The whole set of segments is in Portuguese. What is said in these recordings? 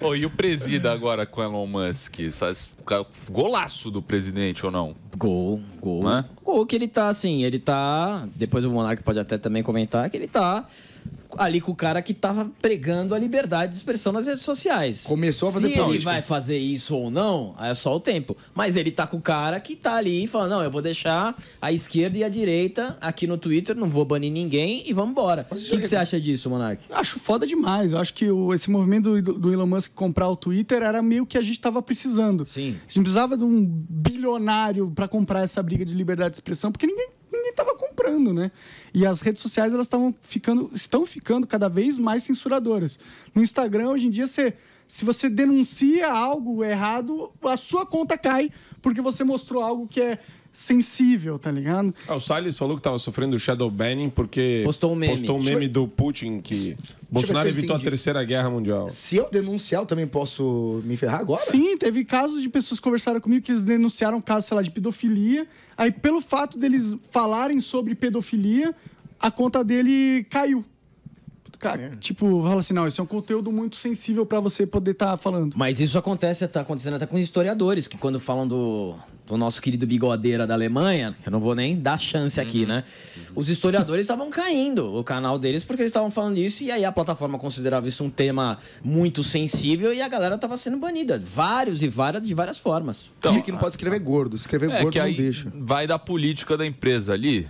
Oh, e o presida agora com Elon Musk? Golaço do presidente ou não? Gol, gol. Não é? Gol que ele tá, assim, ele tá. Depois o Monarque pode até também comentar que ele tá ali com o cara que estava pregando a liberdade de expressão nas redes sociais. Começou a fazer Se política. ele vai fazer isso ou não, é só o tempo. Mas ele tá com o cara que tá ali e fala: não, eu vou deixar a esquerda e a direita aqui no Twitter, não vou banir ninguém e vamos embora. O que, que, você acha disso, Monark? Acho foda demais. Eu acho que o, esse movimento do, do, Elon Musk comprar o Twitter era meio que a gente estava precisando. Sim. A gente precisava de um bilionário para comprar essa briga de liberdade de expressão, porque ninguém estourando, né? E as redes sociais elas estavam ficando, estão ficando cada vez mais censuradoras. No Instagram hoje em dia você se você denuncia algo errado, a sua conta cai porque você mostrou algo que é sensível, tá ligado? Ah, o Salles falou que tava sofrendo shadow banning porque postou um meme, postou um meme do Putin que Tipo Bolsonaro assim, evitou a Terceira Guerra Mundial. Se eu denunciar, eu também posso me ferrar agora? Sim, teve casos de pessoas que conversaram comigo que eles denunciaram casos, sei lá, de pedofilia. Aí, pelo fato deles falarem sobre pedofilia, a conta dele caiu. Cara, é. tipo, fala assim, não, isso é um conteúdo muito sensível para você poder estar tá falando. Mas isso acontece, tá acontecendo até com historiadores, que quando falam do, do nosso querido bigodeira da Alemanha, eu não vou nem dar chance aqui, uhum. né? Os historiadores estavam caindo o canal deles porque eles estavam falando isso e aí a plataforma considerava isso um tema muito sensível e a galera tava sendo banida, vários e várias de várias formas. Então, que não pode escrever gordo, escrever é gordo não aí deixa. Vai da política da empresa ali,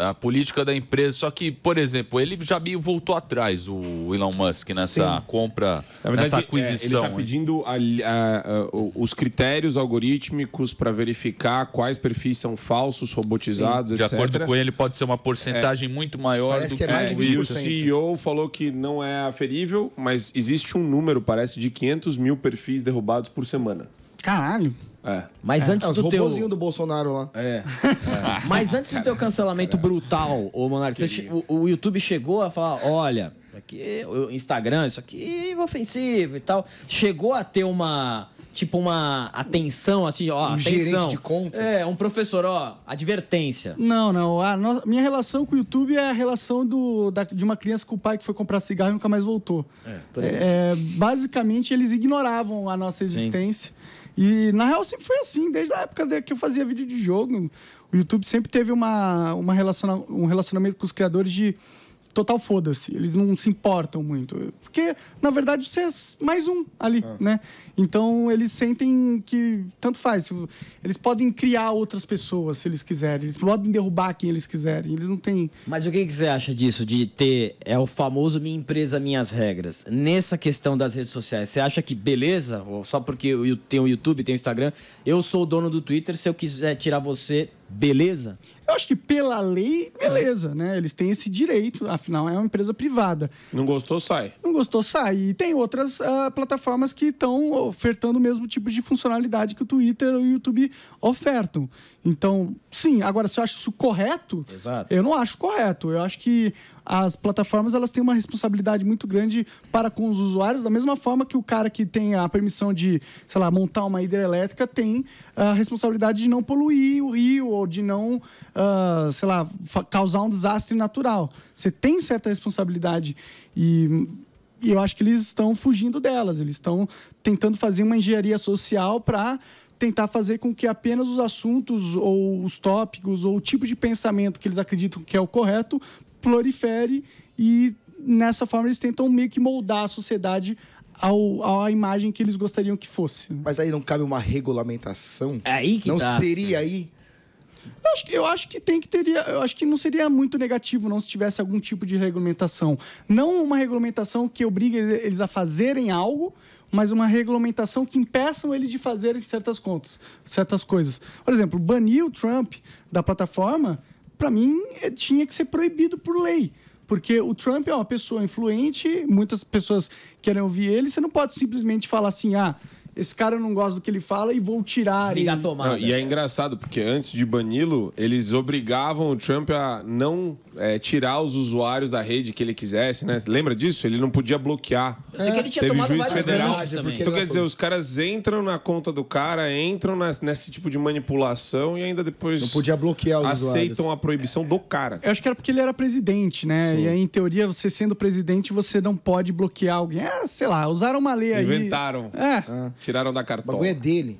a política da empresa. Só que, por exemplo, ele já meio voltou atrás, o Elon Musk, nessa Sim. compra, verdade, nessa é, aquisição. É, ele está pedindo a, a, a, os critérios algorítmicos para verificar quais perfis são falsos, robotizados, Sim. De etc. acordo com ele, pode ser uma porcentagem é, muito maior do que, é mais que E o CEO falou que não é aferível, mas existe um número, parece, de 500 mil perfis derrubados por semana. Caralho. É. Mas é. antes é, do teu. do Bolsonaro lá. É. é. Mas antes do teu cancelamento Caramba. brutal, ô Monarca, che... o, o, YouTube chegou a falar: olha, aqui, o Instagram, isso aqui é ofensivo e tal. Chegou a ter uma tipo uma atenção, assim, ó, um atenção. gerente de conta? É, um professor, ó, advertência. Não, não. A no... minha relação com o YouTube é a relação do, da... de uma criança com o pai que foi comprar cigarro e nunca mais voltou. É, é, basicamente, eles ignoravam a nossa existência. Sim. E, na real, sempre foi assim, desde a época que eu fazia vídeo de jogo. O YouTube sempre teve uma, uma relaciona... um relacionamento com os criadores de total foda-se. Eles não se importam muito. Porque, na verdade, você é mais um ali, ah. né? Então, eles sentem que tanto faz. Eles podem criar outras pessoas, se eles quiserem. Eles podem derrubar quem eles quiserem. Eles não têm... Mas o que, que você acha disso, de ter... É o famoso minha empresa, minhas regras. Nessa questão das redes sociais, você acha que beleza? Só porque eu tenho o YouTube, tenho o Instagram, eu sou o dono do Twitter, se eu quiser tirar você beleza? Eu acho que pela lei, beleza, né? Eles têm esse direito, afinal é uma empresa privada. Não gostou, sai. Não gostou, sai. E tem outras uh, plataformas que estão ofertando o mesmo tipo de funcionalidade que o Twitter ou o YouTube ofertam. Então, sim, agora se eu acho isso correto, Exato. eu não acho correto. Eu acho que as plataformas elas têm uma responsabilidade muito grande para com os usuários, da mesma forma que o cara que tem a permissão de, sei lá, montar uma hidrelétrica tem a responsabilidade de não poluir o rio ou de não, uh, sei lá, causar um desastre natural. Você tem certa responsabilidade e e eu acho que eles estão fugindo delas. Eles estão tentando fazer uma engenharia social para tentar fazer com que apenas os assuntos ou os tópicos ou o tipo de pensamento que eles acreditam que é o correto prolifere e nessa forma eles tentam meio que moldar a sociedade ao, à imagem que eles gostariam que fosse. Mas aí não cabe uma regulamentação? É aí que não tá. seria aí eu acho, eu acho, que tem que teria, eu acho que não seria muito negativo não se tivesse algum tipo de regulamentação, não uma regulamentação que obrigue eles a fazerem algo, mas uma regulamentação que impeçam eles de fazerem certas contas, certas coisas. Por exemplo, banir o Trump da plataforma, para mim é, tinha que ser proibido por lei. Porque o Trump é uma pessoa influente, muitas pessoas querem ouvir ele, você não pode simplesmente falar assim, ah, esse cara eu não gosta do que ele fala e vou tirar ele. tomada. Não, e é engraçado, porque antes de bani-lo, eles obrigavam o Trump a não é, tirar os usuários da rede que ele quisesse, né? Lembra disso? Ele não podia bloquear. Eu sei que ele tinha Teve tomado juiz federal. Então, quer dizer, os caras entram na conta do cara, entram nas, nesse tipo de manipulação e ainda depois... Não podia bloquear os Aceitam usuários. a proibição é. do cara. Eu acho que era porque ele era presidente, né? Sim. E aí, em teoria, você sendo presidente, você não pode bloquear alguém. Ah, sei lá, usaram uma lei Inventaram. aí... Inventaram. É. é tiraram da cartola. O bagulho é dele.